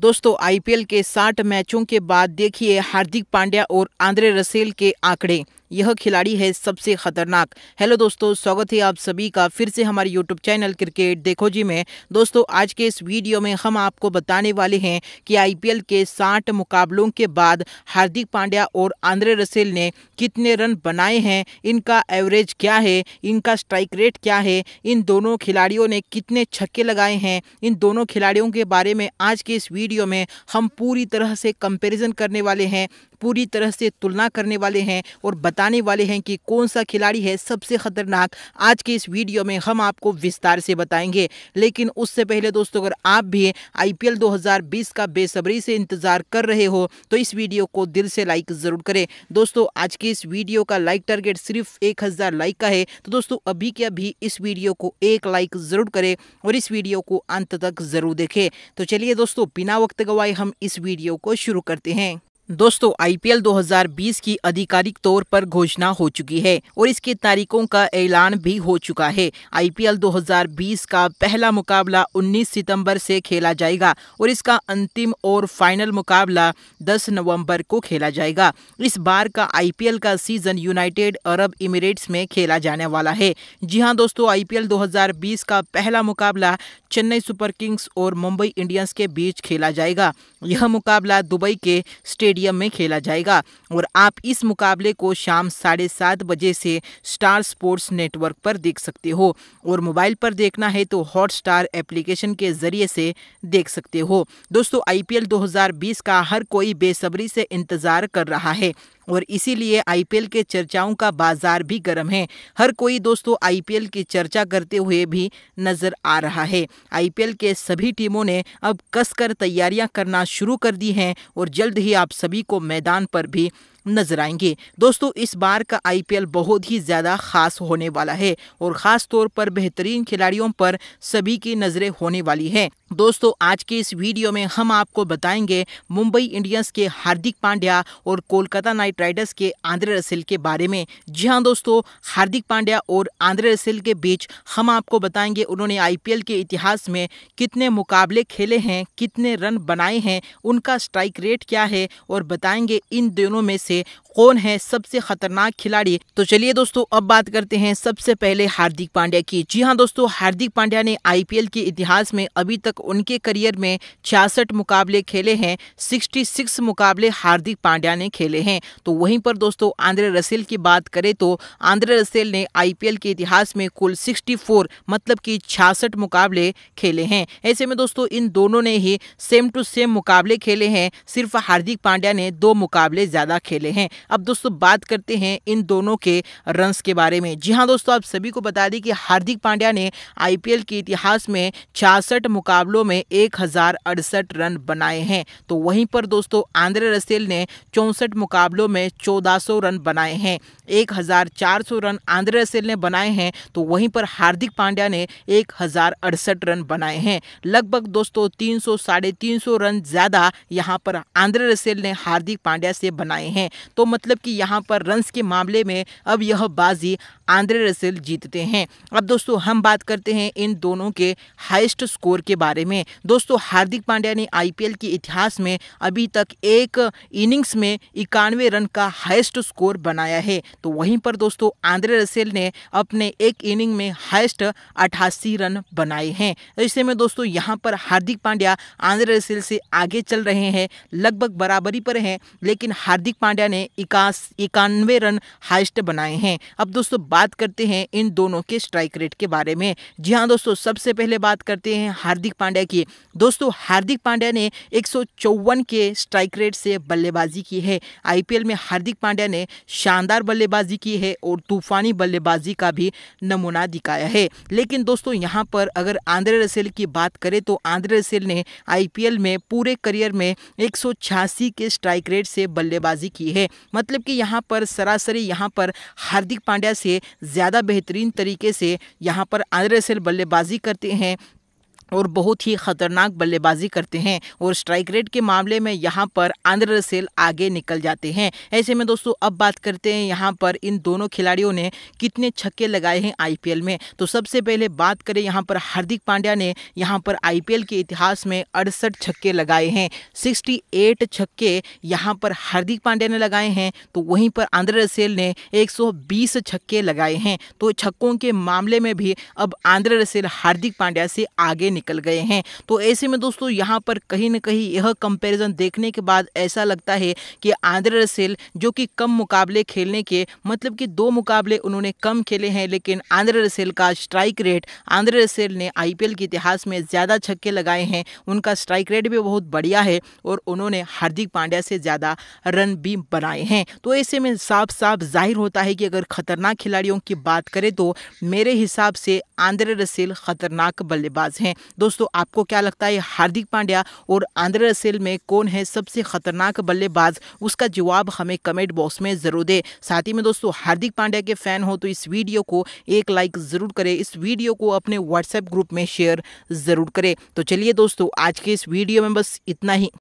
दोस्तों आईपीएल के 60 मैचों के बाद देखिए हार्दिक पांड्या और आंद्रे रसेल के आंकड़े यह खिलाड़ी है सबसे खतरनाक हेलो दोस्तों स्वागत है आप सभी का फिर से हमारे यूट्यूब चैनल क्रिकेट देखो जी में दोस्तों आज के इस वीडियो में हम आपको बताने वाले हैं कि आईपीएल के साठ मुकाबलों के बाद हार्दिक पांड्या और आंद्रे रसेल ने कितने रन बनाए हैं इनका एवरेज क्या है इनका स्ट्राइक रेट क्या है इन दोनों खिलाड़ियों ने कितने छक्के लगाए हैं इन दोनों खिलाड़ियों के बारे में आज के इस वीडियो में हम पूरी तरह से कंपेरिजन करने वाले हैं पूरी तरह से तुलना करने वाले हैं और बताने वाले हैं कि कौन सा खिलाड़ी है सबसे खतरनाक आज के इस वीडियो में हम आपको विस्तार से बताएंगे लेकिन उससे पहले दोस्तों अगर आप भी आईपीएल 2020 का बेसब्री से इंतजार कर रहे हो तो इस वीडियो को दिल से लाइक जरूर करें दोस्तों आज के इस वीडियो का लाइक टारगेट सिर्फ एक हज़ार लाइक का है तो दोस्तों अभी के अभी इस वीडियो को एक लाइक ज़रूर करें और इस वीडियो को अंत तक ज़रूर देखें तो चलिए दोस्तों बिना वक्त गवाए हम इस वीडियो को शुरू करते हैं दोस्तों आईपीएल 2020 की आधिकारिक तौर पर घोषणा हो चुकी है और इसकी तारीखों का ऐलान भी हो चुका है आईपीएल 2020 का पहला मुकाबला 19 सितंबर से खेला जाएगा और इसका अंतिम और फाइनल मुकाबला 10 नवंबर को खेला जाएगा इस बार का आईपीएल का सीजन यूनाइटेड अरब इमिरेट्स में खेला जाने वाला है जी हाँ दोस्तों आईपीएल 2020 का पहला मुकाबला चेन्नई सुपर किंग्स और मुंबई इंडियंस के बीच खेला जाएगा यह मुकाबला दुबई के स्टेडियम स्टेडियम में खेला जाएगा और आप इस मुकाबले को शाम साढ़े सात बजे से स्टार स्पोर्ट्स नेटवर्क पर देख सकते हो और मोबाइल पर देखना है तो हॉट स्टार एप्लीकेशन के जरिए से देख सकते हो दोस्तों आईपीएल 2020 का हर कोई बेसब्री से इंतजार कर रहा है और इसीलिए आईपीएल के चर्चाओं का बाजार भी गर्म है हर कोई दोस्तों आईपीएल की चर्चा करते हुए भी नजर आ रहा है आईपीएल के सभी टीमों ने अब कसकर तैयारियां करना शुरू कर दी हैं और जल्द ही आप सभी को मैदान पर भी नजर आएंगे दोस्तों इस बार का आईपीएल बहुत ही ज़्यादा खास होने वाला है और ख़ास तौर पर बेहतरीन खिलाड़ियों पर सभी की नज़रें होने वाली है दोस्तों आज के इस वीडियो में हम आपको बताएंगे मुंबई इंडियंस के हार्दिक पांड्या और कोलकाता नाइट राइडर्स के आंध्रे रसेल के बारे में जी हाँ दोस्तों हार्दिक पांड्या और आंध्रे रसेल के बीच हम आपको बताएंगे उन्होंने आईपीएल के इतिहास में कितने मुकाबले खेले हैं कितने रन बनाए हैं उनका स्ट्राइक रेट क्या है और बताएंगे इन दोनों में c'est कौन है सबसे खतरनाक खिलाड़ी तो चलिए दोस्तों अब बात करते हैं सबसे पहले हार्दिक पांड्या की जी हाँ दोस्तों हार्दिक पांड्या ने आईपीएल के इतिहास में अभी तक उनके करियर में छियासठ मुकाबले खेले हैं 66 मुकाबले हार्दिक पांड्या ने खेले हैं तो वहीं पर दोस्तों आंद्रे रसेल की बात करें तो आंद्रे रसेल ने आईपीएल के इतिहास में कुल 64 मतलब कि छियासठ मुकाबले खेले हैं ऐसे में दोस्तों इन दोनों ने ही सेम टू सेम मुकाबले खेले हैं सिर्फ हार्दिक पांड्या ने दो मुकाबले ज्यादा खेले हैं अब दोस्तों बात करते हैं इन दोनों के रन के बारे में जी हाँ दोस्तों आप सभी को बता दें कि हार्दिक पांड्या ने आईपीएल के इतिहास में छियासठ मुकाबलों में एक रन बनाए हैं तो वहीं पर दोस्तों आंद्रे रसेल ने चौंसठ मुकाबलों में चौदह रन बनाए हैं सौ रन आंध्र रसेल ने बनाए हैं तो वहीं पर हार्दिक पांड्या ने एक रन बनाए हैं लगभग दोस्तों तीन सौ साढ़े तीन सौ रन ज़्यादा यहाँ पर आंध्र रसेल ने हार्दिक पांड्या से बनाए हैं तो मतलब कि यहाँ पर रन्स के मामले में अब यह बाजी आंद्रे रसेल जीतते हैं अब दोस्तों हम बात करते हैं इन दोनों के हाइस्ट स्कोर के बारे में दोस्तों हार्दिक पांड्या ने आईपीएल के इतिहास में अभी तक एक इनिंग्स में इक्यानवे रन का हाइस्ट स्कोर बनाया है तो वहीं पर दोस्तों आंद्रे रसेल ने अपने एक इनिंग में हाइस्ट अठासी रन बनाए हैं ऐसे में दोस्तों यहाँ पर हार्दिक पांड्या आंद्रे रसेल से आगे चल रहे हैं लगभग बराबरी पर हैं लेकिन हार्दिक पांड्या ने इक्यानवे रन हाइस्ट बनाए हैं अब दोस्तों बात करते हैं इन दोनों के स्ट्राइक रेट के बारे में जी हाँ दोस्तों सबसे पहले बात करते हैं हार्दिक पांड्या की दोस्तों हार्दिक पांड्या ने एक के स्ट्राइक रेट से बल्लेबाजी की है आईपीएल में हार्दिक पांड्या ने शानदार बल्लेबाजी की है और तूफानी बल्लेबाजी का भी नमूना दिखाया है लेकिन दोस्तों यहाँ पर अगर आंद्रे रसेल की बात करें तो आंद्रे रसेल ने आईपीएल में पूरे करियर में एक के स्ट्राइक रेट से बल्लेबाजी की है मतलब कि यहाँ पर सरासरी यहाँ पर हार्दिक पांड्या से ज़्यादा बेहतरीन तरीके से यहाँ पर आंद्रेसल बल्लेबाजी करते हैं और बहुत ही खतरनाक बल्लेबाजी करते हैं और स्ट्राइक रेट के मामले में यहाँ पर आंध्र रसेल आगे निकल जाते हैं ऐसे में दोस्तों अब बात करते हैं यहाँ पर इन दोनों खिलाड़ियों ने कितने छक्के लगाए हैं आईपीएल में तो सबसे पहले बात करें यहाँ पर हार्दिक पांड्या ने यहाँ पर आईपीएल के इतिहास में अड़सठ छक्के लगाए हैं सिक्सटी छक्के यहाँ पर हार्दिक पांड्या ने लगाए हैं तो वहीं पर आंध्र रसेल ने एक छक्के लगाए हैं तो छक्कों के मामले में भी अब आंध्र रसेल हार्दिक पांड्या से आगे निकल गए हैं तो ऐसे में दोस्तों यहाँ पर कहीं ना कहीं यह कंपैरिजन देखने के बाद ऐसा लगता है कि आंध्र रसेल जो कि कम मुकाबले खेलने के मतलब कि दो मुकाबले उन्होंने कम खेले हैं लेकिन आंध्र रसेल का स्ट्राइक रेट आंध्र रसेल ने आई के इतिहास में ज़्यादा छक्के लगाए हैं उनका स्ट्राइक रेट भी बहुत बढ़िया है और उन्होंने हार्दिक पांड्या से ज़्यादा रन भी बनाए हैं तो ऐसे में साफ साफ जाहिर होता है कि अगर खतरनाक खिलाड़ियों की बात करें तो मेरे हिसाब से आंध्र रसेल खतरनाक बल्लेबाज हैं दोस्तों आपको क्या लगता है हार्दिक पांड्या और आंध्र रसेल में कौन है सबसे खतरनाक बल्लेबाज उसका जवाब हमें कमेंट बॉक्स में ज़रूर दे साथ ही में दोस्तों हार्दिक पांड्या के फ़ैन हो तो इस वीडियो को एक लाइक ज़रूर करें इस वीडियो को अपने व्हाट्सएप ग्रुप में शेयर ज़रूर करें तो चलिए दोस्तों आज के इस वीडियो में बस इतना ही